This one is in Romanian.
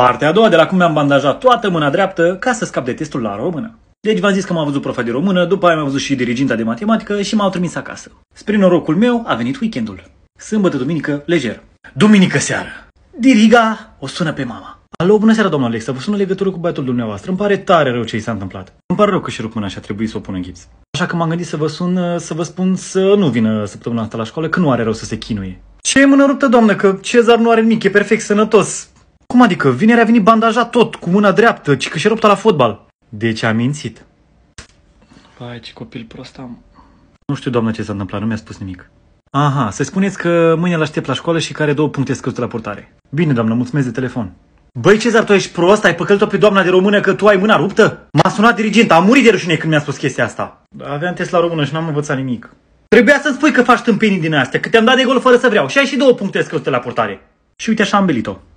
Partea a doua de la cum mi-am bandajat toată mâna dreaptă ca să scap de testul la română. Deci v-am zis că m-a văzut profa de română, după aia m-a văzut și diriginta de matematică și m-au trimis acasă. Spre norocul meu a venit weekendul. Sâmbătă, duminică, lejer. Duminică seară. Diriga o sună pe mama. Alo, bună seara, domnule, Alexa. Vă sună legătură cu băiatul dumneavoastră. Îmi pare tare rău ce i s-a întâmplat. Îmi pare rău că și rup mâna și a trebuit să o pun în gips. Așa că m-am gândit să vă sun, să vă spun să nu vină săptămâna asta la școală, că nu are rău să se chinuie. Ce mână ruptă, doamnă, că Cezar nu are nimic, e perfect sănătos. Cum adică? Vineri a venit bandajat tot, cu mâna dreaptă, ci că și rupta la fotbal. Deci a mințit. Pai, ce copil prost am. Nu știu, doamnă, ce s-a întâmplat, nu mi-a spus nimic. Aha, să spuneți că mâine l-aștept la școală și care două puncte scăzute la portare. Bine, doamnă, mulțumesc de telefon. Băi, Cezar, tu ești prost? Ai păcălit-o pe doamna de română că tu ai mâna ruptă? M-a sunat dirigent, a murit de rușine când mi-a spus chestia asta. Aveam test la română și n-am învățat nimic. Trebuia să ți spui că faci tâmpenii din astea, că te-am dat de gol fără să vreau și ai și două puncte scăzute la portare. Și uite așa am belit-o.